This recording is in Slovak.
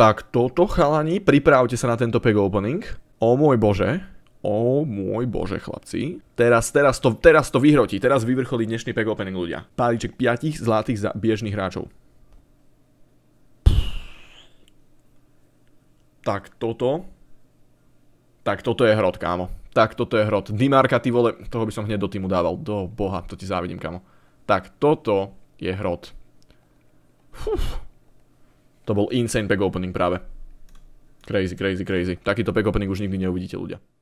Tak toto chalani, pripravte sa na tento pack opening. O môj bože. O môj bože, chlapci. Teraz, teraz, to, teraz to vyhrotí. Teraz vyvrcholí dnešný pack opening ľudia. Páliček 5 zlatých za biežných hráčov. Tak toto. Tak toto je hrot, kámo. Tak toto je hrot. Dimarka ty vole, toho by som hneď do týmu dával. Do boha, to ti závidím, kámo. Tak toto je hrot. Fuf. To bol insane pack opening práve. Crazy, crazy, crazy. Takýto pack opening už nikdy neuvidíte ľudia.